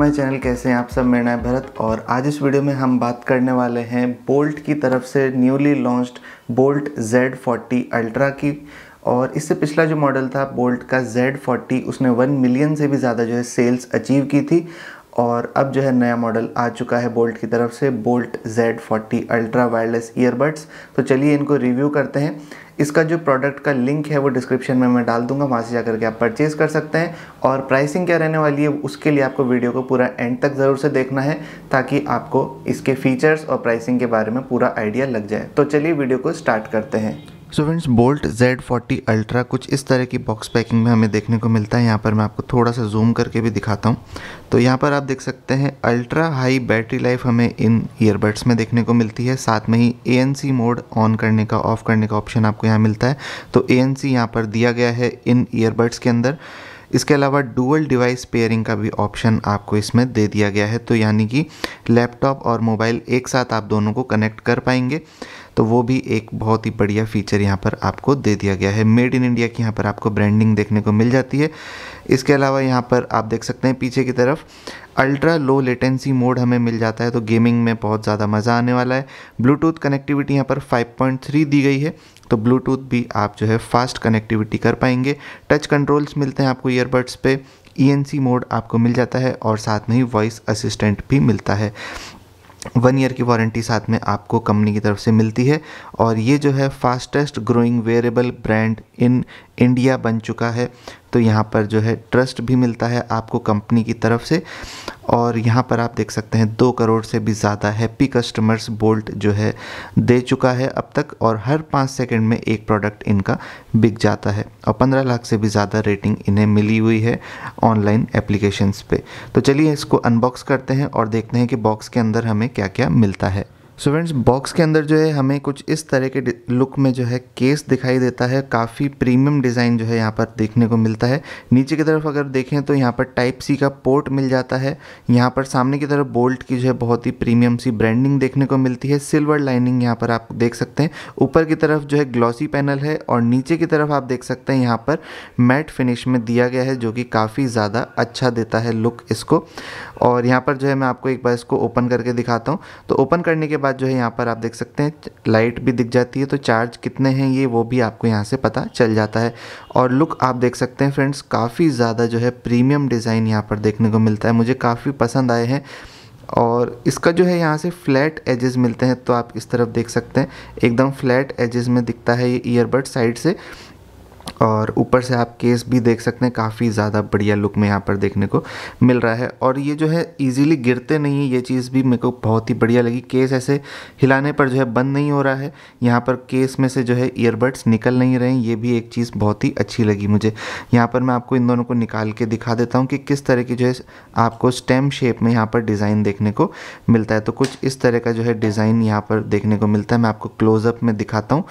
my channel कैसे हैं आप सब मेरा नाम भरत और आज इस वीडियो में हम बात करने वाले हैं बोल्ट की तरफ से newly launched bolt Z40 ultra की और इससे पिछला जो मॉडल था बोल्ट का Z40 उसने 1 मिलियन से भी ज़्यादा जो है सेल्स अचीव की थी और अब जो है नया मॉडल आ चुका है बोल्ट की तरफ से bolt Z40 ultra wireless earbuds तो चलिए इनको रिव्यू करते हैं इसका जो प्रोडक्ट का लिंक है वो डिस्क्रिप्शन में मैं डाल दूंगा वहाँ से जा के आप परचेज़ कर सकते हैं और प्राइसिंग क्या रहने वाली है उसके लिए आपको वीडियो को पूरा एंड तक ज़रूर से देखना है ताकि आपको इसके फीचर्स और प्राइसिंग के बारे में पूरा आइडिया लग जाए तो चलिए वीडियो को स्टार्ट करते हैं so friends bolt Z40 forty ultra कुछ इस तरह की बॉक्स पैकिंग में हमें देखने को मिलता है यहाँ पर मैं आपको थोड़ा सा जूम करके भी दिखाता हूँ तो यहाँ पर आप देख सकते हैं अल्ट्रा हाई बैटरी लाइफ हमें इन ईयरबड्स में देखने को मिलती है साथ में ही ए मोड ऑन करने का ऑफ़ करने का ऑप्शन आपको यहाँ मिलता है तो ए एन यहाँ पर दिया गया है इन ईयरबड्स के अंदर इसके अलावा डुअल डिवाइस पेयरिंग का भी ऑप्शन आपको इसमें दे दिया गया है तो यानी कि लैपटॉप और मोबाइल एक साथ आप दोनों को कनेक्ट कर पाएंगे तो वो भी एक बहुत ही बढ़िया फीचर यहाँ पर आपको दे दिया गया है मेड इन इंडिया की यहाँ पर आपको ब्रांडिंग देखने को मिल जाती है इसके अलावा यहाँ पर आप देख सकते हैं पीछे की तरफ अल्ट्रा लो लेटेंसी मोड हमें मिल जाता है तो गेमिंग में बहुत ज़्यादा मज़ा आने वाला है ब्लूटूथ कनेक्टिविटी यहाँ पर 5.3 दी गई है तो ब्लूटूथ भी आप जो है फास्ट कनेक्टिविटी कर पाएंगे टच कंट्रोल्स मिलते हैं आपको ईयरबड्स पे ई e मोड आपको मिल जाता है और साथ में ही वॉइस असिस्टेंट भी मिलता है वन ईयर की वारंटी साथ में आपको कंपनी की तरफ से मिलती है और ये जो है fastest growing wearable brand in India बन चुका है तो यहाँ पर जो है ट्रस्ट भी मिलता है आपको कंपनी की तरफ से और यहाँ पर आप देख सकते हैं दो करोड़ से भी ज़्यादा हैप्पी कस्टमर्स बोल्ट जो है दे चुका है अब तक और हर पाँच सेकंड में एक प्रोडक्ट इनका बिक जाता है और पंद्रह लाख से भी ज़्यादा रेटिंग इन्हें मिली हुई है ऑनलाइन एप्लीकेशंस पे तो चलिए इसको अनबॉक्स करते हैं और देखते हैं कि बॉक्स के अंदर हमें क्या क्या मिलता है सो फ्रेंड्स बॉक्स के अंदर जो है हमें कुछ इस तरह के लुक में जो है केस दिखाई देता है काफ़ी प्रीमियम डिज़ाइन जो है यहाँ पर देखने को मिलता है नीचे की तरफ अगर देखें तो यहाँ पर टाइप सी का पोर्ट मिल जाता है यहाँ पर सामने की तरफ बोल्ट की जो है बहुत ही प्रीमियम सी ब्रांडिंग देखने को मिलती है सिल्वर लाइनिंग यहाँ पर आप देख सकते हैं ऊपर की तरफ जो है ग्लॉसी पैनल है और नीचे की तरफ आप देख सकते हैं यहाँ पर मैट फिनिश में दिया गया है जो कि काफ़ी ज़्यादा अच्छा देता है लुक इसको और यहाँ पर जो है मैं आपको एक बार इसको ओपन करके दिखाता हूँ तो ओपन करने के बाद बाद जो है यहाँ पर आप देख सकते हैं लाइट भी दिख जाती है तो चार्ज कितने हैं ये वो भी आपको यहाँ से पता चल जाता है और लुक आप देख सकते हैं फ्रेंड्स काफ़ी ज़्यादा जो है प्रीमियम डिज़ाइन यहाँ पर देखने को मिलता है मुझे काफ़ी पसंद आए हैं और इसका जो है यहाँ से फ्लैट एजेस मिलते हैं तो आप इस तरफ देख सकते हैं एकदम फ्लैट एजेस में दिखता है ये ईयरबड साइड से और ऊपर से आप केस भी देख सकते हैं काफ़ी ज़्यादा बढ़िया लुक में यहाँ पर देखने को मिल रहा है और ये जो है इजीली गिरते नहीं है ये चीज़ भी मेरे को बहुत ही बढ़िया लगी केस ऐसे हिलाने पर जो है बंद नहीं हो रहा है यहाँ पर केस में से जो है ईयरबड्स निकल नहीं रहे हैं ये भी एक चीज़ बहुत ही अच्छी लगी मुझे यहाँ पर मैं आपको इन दोनों को निकाल के दिखा देता हूँ कि किस तरह की जो है आपको स्टेम शेप में यहाँ पर डिज़ाइन देखने को मिलता है तो कुछ इस तरह का जो है डिज़ाइन यहाँ पर देखने को मिलता है मैं आपको क्लोजअप में दिखाता हूँ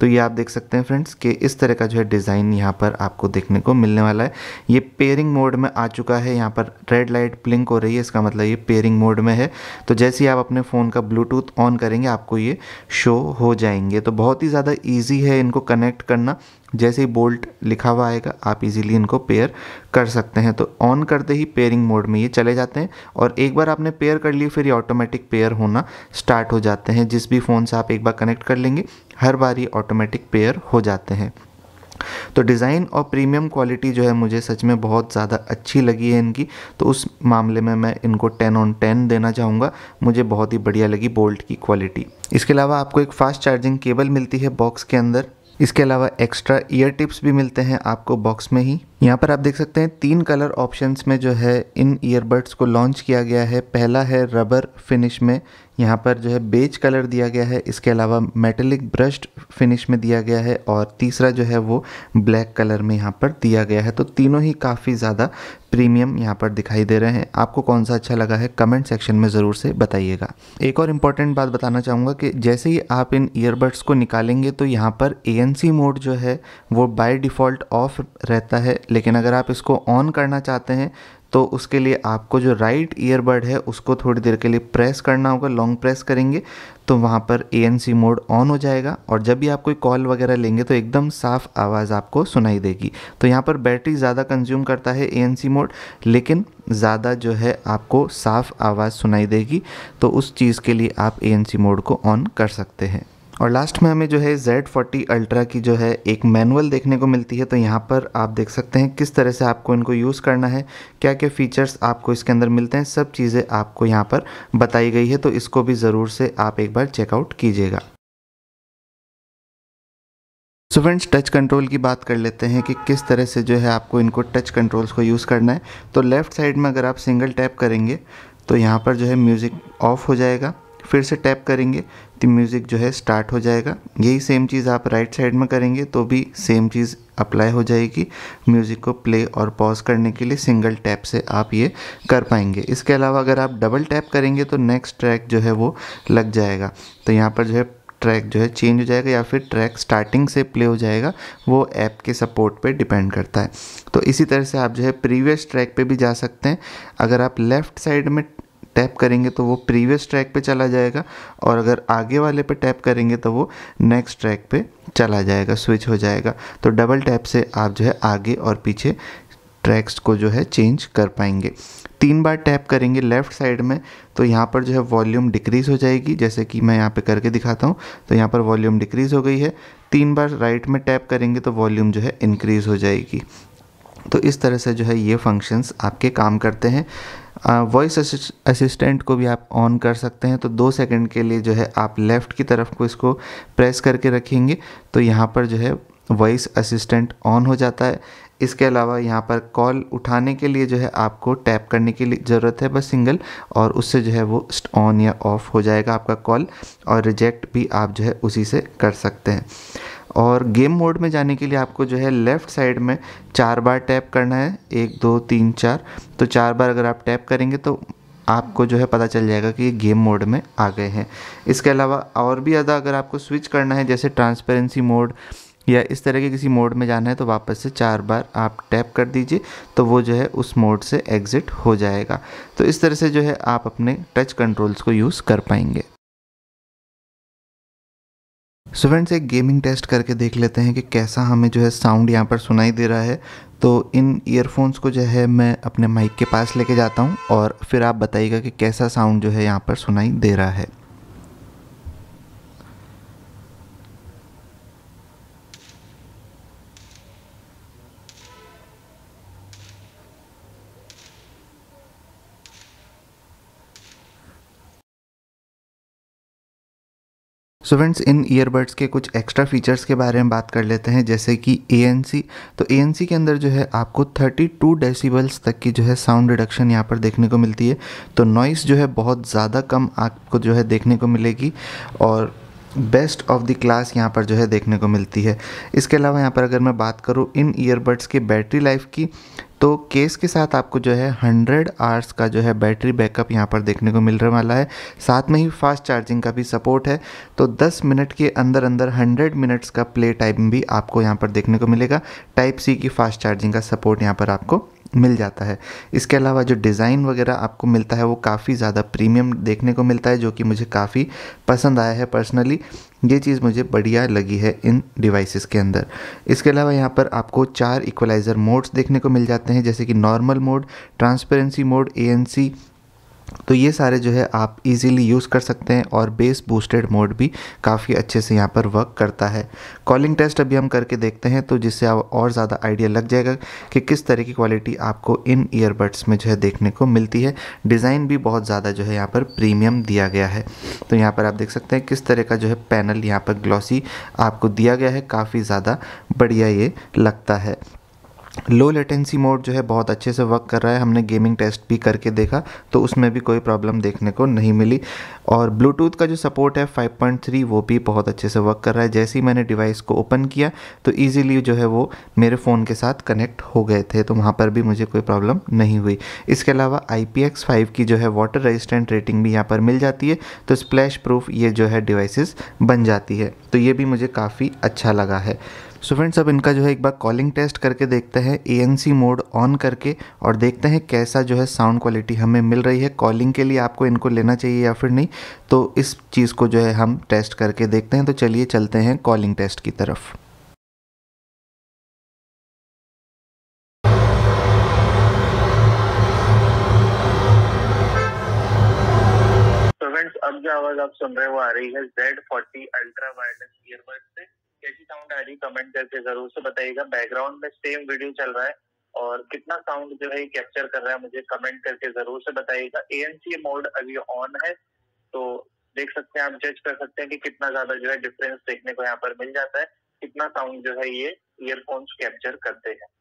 तो ये आप देख सकते हैं फ्रेंड्स कि इस तरह का जो है डिज़ाइन यहाँ पर आपको देखने को मिलने वाला है ये पेयरिंग मोड में आ चुका है यहाँ पर रेड लाइट ब्लिंक हो रही है इसका मतलब ये पेयरिंग मोड में है तो जैसे ही आप अपने फ़ोन का ब्लूटूथ ऑन करेंगे आपको ये शो हो जाएंगे तो बहुत ही ज़्यादा ईजी है इनको कनेक्ट करना जैसे ही बोल्ट लिखा हुआ आएगा आप इजीली इनको पेयर कर सकते हैं तो ऑन करते ही पेयरिंग मोड में ये चले जाते हैं और एक बार आपने पेयर कर लिए फिर ये ऑटोमेटिक पेयर होना स्टार्ट हो जाते हैं जिस भी फ़ोन से आप एक बार कनेक्ट कर लेंगे हर बार ये ऑटोमेटिक पेयर हो जाते हैं तो डिज़ाइन और प्रीमियम क्वालिटी जो है मुझे सच में बहुत ज़्यादा अच्छी लगी है इनकी तो उस मामले में मैं इनको 10 ऑन 10 देना चाहूँगा मुझे बहुत ही बढ़िया लगी बोल्ट की क्वालिटी इसके अलावा आपको एक फ़ास्ट चार्जिंग केबल मिलती है बॉक्स के अंदर इसके अलावा एक्स्ट्रा ईयर टिप्स भी मिलते हैं आपको बॉक्स में ही यहाँ पर आप देख सकते हैं तीन कलर ऑप्शंस में जो है इन ईयरबड्स को लॉन्च किया गया है पहला है रबर फिनिश में यहाँ पर जो है बेज कलर दिया गया है इसके अलावा मेटेलिक ब्रश्ड फिनिश में दिया गया है और तीसरा जो है वो ब्लैक कलर में यहाँ पर दिया गया है तो तीनों ही काफ़ी ज़्यादा प्रीमियम यहाँ पर दिखाई दे रहे हैं आपको कौन सा अच्छा लगा है कमेंट सेक्शन में ज़रूर से बताइएगा एक और इम्पॉर्टेंट बात बताना चाहूँगा कि जैसे ही आप इन ईयरबड्स को निकालेंगे तो यहाँ पर ए मोड जो है वो बाय डिफ़ॉल्ट ऑफ रहता है लेकिन अगर आप इसको ऑन करना चाहते हैं तो उसके लिए आपको जो राइट ईयरबड है उसको थोड़ी देर के लिए प्रेस करना होगा लॉन्ग प्रेस करेंगे तो वहाँ पर ए मोड ऑन हो जाएगा और जब भी आप कोई कॉल वगैरह लेंगे तो एकदम साफ़ आवाज़ आपको सुनाई देगी तो यहाँ पर बैटरी ज़्यादा कंज्यूम करता है ए मोड लेकिन ज़्यादा जो है आपको साफ़ आवाज़ सुनाई देगी तो उस चीज़ के लिए आप ए मोड को ऑन कर सकते हैं और लास्ट में हमें जो है Z40 फोर्टी अल्ट्रा की जो है एक मैनुअल देखने को मिलती है तो यहाँ पर आप देख सकते हैं किस तरह से आपको इनको यूज़ करना है क्या क्या फ़ीचर्स आपको इसके अंदर मिलते हैं सब चीज़ें आपको यहाँ पर बताई गई है तो इसको भी ज़रूर से आप एक बार चेकआउट कीजिएगा सो फ्रेंड्स टच कंट्रोल की बात कर लेते हैं कि किस तरह से जो है आपको इनको टच कंट्रोल्स को यूज़ करना है तो लेफ़्ट साइड में अगर आप सिंगल टैप करेंगे तो यहाँ पर जो है म्यूज़िक ऑफ हो जाएगा फिर से टैप करेंगे तो म्यूज़िक जो है स्टार्ट हो जाएगा यही सेम चीज़ आप राइट साइड में करेंगे तो भी सेम चीज़ अप्लाई हो जाएगी म्यूज़िक को प्ले और पॉज करने के लिए सिंगल टैप से आप ये कर पाएंगे इसके अलावा अगर आप डबल टैप करेंगे तो नेक्स्ट ट्रैक जो है वो लग जाएगा तो यहाँ पर जो है ट्रैक जो है चेंज हो जाएगा या फिर ट्रैक स्टार्टिंग से प्ले हो जाएगा वो ऐप के सपोर्ट पे डिपेंड करता है तो इसी तरह से आप जो है प्रीवियस ट्रैक पे भी जा सकते हैं अगर आप लेफ़्ट साइड में टैप करेंगे तो वो प्रीवियस ट्रैक पे चला जाएगा और अगर आगे वाले पे टैप करेंगे तो वो नेक्स्ट ट्रैक पे चला जाएगा स्विच हो जाएगा तो डबल टैप से आप जो है आगे और पीछे ट्रैक्स को जो है चेंज कर पाएंगे तीन बार टैप करेंगे लेफ़्ट साइड में तो यहाँ पर जो है वॉल्यूम डिक्रीज़ हो जाएगी जैसे कि मैं यहाँ पे करके दिखाता हूँ तो यहाँ पर वॉल्यूम डिक्रीज़ हो गई है तीन बार राइट में टैप करेंगे तो वॉल्यूम जो है इंक्रीज़ हो जाएगी तो इस तरह से जो है ये फंक्शंस आपके काम करते हैं वॉइस असिस्टेंट को भी आप ऑन कर सकते हैं तो दो सेकंड के लिए जो है आप लेफ़्ट की तरफ को इसको प्रेस करके रखेंगे तो यहाँ पर जो है वॉइस असिस्टेंट ऑन हो जाता है इसके अलावा यहाँ पर कॉल उठाने के लिए जो है आपको टैप करने की ज़रूरत है बस सिंगल और उससे जो है वो ऑन या ऑफ हो जाएगा आपका कॉल और रिजेक्ट भी आप जो है उसी से कर सकते हैं और गेम मोड में जाने के लिए आपको जो है लेफ़्ट साइड में चार बार टैप करना है एक दो तीन चार तो चार बार अगर आप टैप करेंगे तो आपको जो है पता चल जाएगा कि ये गेम मोड में आ गए हैं इसके अलावा और भी ज़्यादा अगर आपको स्विच करना है जैसे ट्रांसपेरेंसी मोड या इस तरह के किसी मोड में जाना है तो वापस से चार बार आप टैप कर दीजिए तो वो जो है उस मोड से एग्ज़िट हो जाएगा तो इस तरह से जो है आप अपने टच कंट्रोल्स को यूज़ कर पाएंगे सो फ्रेंड्स एक गेमिंग टेस्ट करके देख लेते हैं कि कैसा हमें जो है साउंड यहाँ पर सुनाई दे रहा है तो इन ईयरफोन्स को जो है मैं अपने माइक के पास लेके जाता हूँ और फिर आप बताइएगा कि कैसा साउंड जो है यहाँ पर सुनाई दे रहा है सो फ्रेंड्स इन ईयरबड्स के कुछ एक्स्ट्रा फीचर्स के बारे में बात कर लेते हैं जैसे कि ए तो ए के अंदर जो है आपको 32 डेसिबल्स तक की जो है साउंड रिडक्शन यहाँ पर देखने को मिलती है तो नॉइस जो है बहुत ज़्यादा कम आपको जो है देखने को मिलेगी और बेस्ट ऑफ द क्लास यहाँ पर जो है देखने को मिलती है इसके अलावा यहाँ पर अगर मैं बात करूँ इन ईयरबड्स की बैटरी लाइफ की तो केस के साथ आपको जो है 100 आवर्स का जो है बैटरी बैकअप यहाँ पर देखने को मिलने वाला है साथ में ही फास्ट चार्जिंग का भी सपोर्ट है तो 10 मिनट के अंदर अंदर 100 मिनट्स का प्ले टाइम भी आपको यहाँ पर देखने को मिलेगा टाइप सी की फास्ट चार्जिंग का सपोर्ट यहाँ पर आपको मिल जाता है इसके अलावा जो डिज़ाइन वगैरह आपको मिलता है वो काफ़ी ज़्यादा प्रीमियम देखने को मिलता है जो कि मुझे काफ़ी पसंद आया है पर्सनली ये चीज़ मुझे बढ़िया लगी है इन डिवाइसेस के अंदर इसके अलावा यहाँ पर आपको चार इक्वलाइज़र मोड्स देखने को मिल जाते हैं जैसे कि नॉर्मल मोड ट्रांसपेरेंसी मोड ए तो ये सारे जो है आप इजीली यूज़ कर सकते हैं और बेस बूस्टेड मोड भी काफ़ी अच्छे से यहाँ पर वर्क करता है कॉलिंग टेस्ट अभी हम करके देखते हैं तो जिससे आप और ज़्यादा आइडिया लग जाएगा कि किस तरह की क्वालिटी आपको इन ईयरबड्स में जो है देखने को मिलती है डिज़ाइन भी बहुत ज़्यादा जो है यहाँ पर प्रीमियम दिया गया है तो यहाँ पर आप देख सकते हैं किस तरह का जो है पैनल यहाँ पर ग्लॉसी आपको दिया गया है काफ़ी ज़्यादा बढ़िया ये लगता है लो लेटेंसी मोड जो है बहुत अच्छे से वर्क कर रहा है हमने गेमिंग टेस्ट भी करके देखा तो उसमें भी कोई प्रॉब्लम देखने को नहीं मिली और ब्लूटूथ का जो सपोर्ट है 5.3 वो भी बहुत अच्छे से वर्क कर रहा है जैसे ही मैंने डिवाइस को ओपन किया तो ईजिली जो है वो मेरे फ़ोन के साथ कनेक्ट हो गए थे तो वहाँ पर भी मुझे कोई प्रॉब्लम नहीं हुई इसके अलावा आई की जो है वाटर रजिस्टेंट रेटिंग भी यहाँ पर मिल जाती है तो स्प्लैश प्रूफ ये जो है डिवाइसिस बन जाती है तो ये भी मुझे काफ़ी अच्छा लगा है सो फ्रेंड्स अब इनका जो है एक बार कॉलिंग टेस्ट करके देखते हैं A N C mode on करके और देखते हैं कैसा जो है साउंड क्वालिटी हमें मिल रही है कॉलिंग के लिए आपको इनको लेना चाहिए या फिर नहीं तो इस चीज़ को जो है हम टेस्ट करके देखते हैं तो चलिए चलते हैं कॉलिंग टेस्ट की तरफ अब जो आवाज़ आप सुन रहे हो आ रही है Z40 अल्ट्रा वायरलेस ईयरबड से कैसी साउंड आ रही कमेंट करके जरूर से बताइएगा बैकग्राउंड में सेम वीडियो चल रहा है और कितना साउंड जो है कैप्चर कर रहा है मुझे कमेंट करके जरूर से बताइएगा एएनसी मोड अभी ऑन है तो देख सकते हैं आप जज कर सकते हैं कि कितना ज्यादा जो है डिफरेंस देखने को यहाँ पर मिल जाता है कितना साउंड जो है ये ईयरफोन्स कैप्चर करते हैं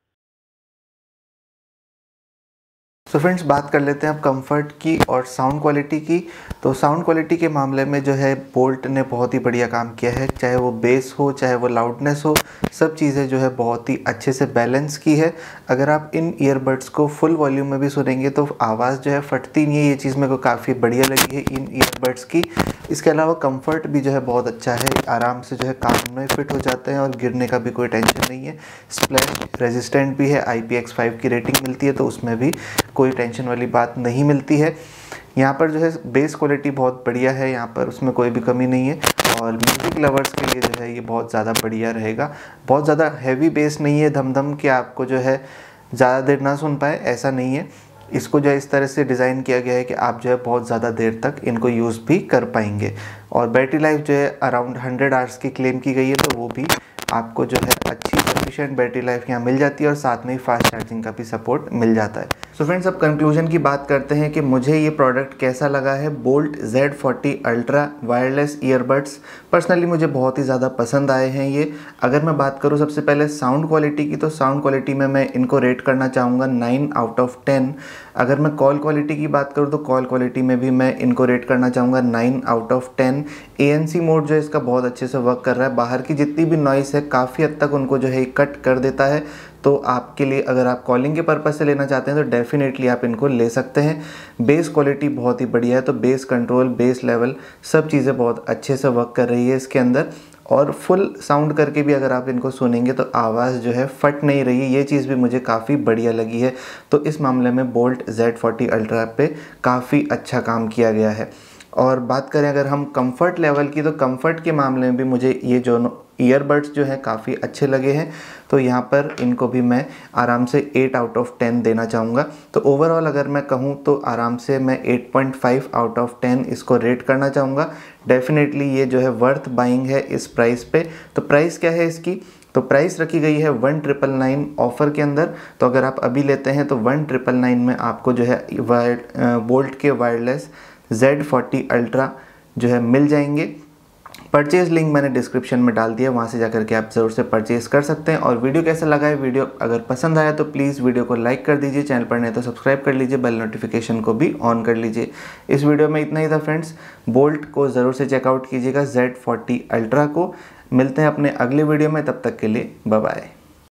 सो so फ्रेंड्स बात कर लेते हैं अब कंफर्ट की और साउंड क्वालिटी की तो साउंड क्वालिटी के मामले में जो है बोल्ट ने बहुत ही बढ़िया काम किया है चाहे वो बेस हो चाहे वो लाउडनेस हो सब चीज़ें जो है बहुत ही अच्छे से बैलेंस की है अगर आप इन ईयरबड्स को फुल वॉल्यूम में भी सुनेंगे तो आवाज़ जो है फटती नहीं है ये चीज़ मेरे को काफ़ी बढ़िया लगी है इन ईयरबड्स की इसके अलावा कंफर्ट भी जो है बहुत अच्छा है आराम से जो है कान में फिट हो जाते हैं और गिरने का भी कोई टेंशन नहीं है स्प्लैश रेजिस्टेंट भी है आई की रेटिंग मिलती है तो उसमें भी कोई टेंशन वाली बात नहीं मिलती है यहाँ पर जो है बेस क्वालिटी बहुत बढ़िया है यहाँ पर उसमें कोई भी कमी नहीं है और म्यूज़िक लवर्स के लिए जो है ये बहुत ज़्यादा बढ़िया रहेगा बहुत ज़्यादा हैवी बेस नहीं है धमधम कि आपको जो है ज़्यादा देर ना सुन पाए ऐसा नहीं है इसको जो है इस तरह से डिज़ाइन किया गया है कि आप जो है बहुत ज़्यादा देर तक इनको यूज़ भी कर पाएंगे और बैटरी लाइफ जो है अराउंड हंड्रेड आवर्स की क्लेम की गई है तो वो भी आपको जो है अच्छी सफिशेंट बैटरी लाइफ यहाँ मिल जाती है और साथ में ही फास्ट चार्जिंग का भी सपोर्ट मिल जाता है सो फ्रेंड्स अब कंक्लूजन की बात करते हैं कि मुझे ये प्रोडक्ट कैसा लगा है Boult Z40 forty ultra wireless earbuds personally मुझे बहुत ही ज़्यादा पसंद आए हैं ये अगर मैं बात करूँ सबसे पहले साउंड क्वालिटी की तो साउंड क्वालिटी में मैं इनको रेट करना चाहूँगा नाइन आउट ऑफ टेन अगर मैं कॉल क्वालिटी की बात करूँ तो कॉल क्वालिटी में भी मैं इनको रेट करना चाहूँगा nine out of ten A mode जो है इसका बहुत अच्छे से वर्क कर रहा है बाहर की जितनी भी नॉइस है काफ़ी हद तक उनको जो है कट कर देता है तो आपके लिए अगर आप कॉलिंग के पर्पज़ से लेना चाहते हैं तो डेफ़िनेटली आप इनको ले सकते हैं बेस क्वालिटी बहुत ही बढ़िया है तो बेस कंट्रोल बेस लेवल सब चीज़ें बहुत अच्छे से वर्क कर रही है इसके अंदर और फुल साउंड करके भी अगर आप इनको सुनेंगे तो आवाज़ जो है फट नहीं रही है ये चीज़ भी मुझे काफ़ी बढ़िया लगी है तो इस मामले में बोल्ट Z40 फोर्टी अल्ट्रा पे काफ़ी अच्छा काम किया गया है और बात करें अगर हम कंफर्ट लेवल की तो कंफर्ट के मामले में भी मुझे ये जो ईयरबड्स जो है काफ़ी अच्छे लगे हैं तो यहाँ पर इनको भी मैं आराम से 8 आउट ऑफ 10 देना चाहूँगा तो ओवरऑल अगर मैं कहूँ तो आराम से मैं 8.5 आउट ऑफ 10 इसको रेट करना चाहूँगा डेफिनेटली ये जो है वर्थ बाइंग है इस प्राइस पे तो प्राइस क्या है इसकी तो प्राइस रखी गई है वन ट्रिपल नाइन ऑफ़र के अंदर तो अगर आप अभी लेते हैं तो वन ट्रिपल नाइन में आपको जो है वायर बोल्ट के वायरलेस Z40 अल्ट्रा जो है मिल जाएंगे परचेज़ लिंक मैंने डिस्क्रिप्शन में डाल दिया वहाँ से जा करके आप ज़रूर से परचेज़ कर सकते हैं और वीडियो कैसा लगा है वीडियो अगर पसंद आया तो प्लीज़ वीडियो को लाइक कर दीजिए चैनल पर नहीं तो सब्सक्राइब कर लीजिए बेल नोटिफिकेशन को भी ऑन कर लीजिए इस वीडियो में इतना ही था फ्रेंड्स बोल्ट को ज़रूर से चेकआउट कीजिएगा जेड फोर्टी अल्ट्रा को मिलते हैं अपने अगले वीडियो में तब तक के लिए बाय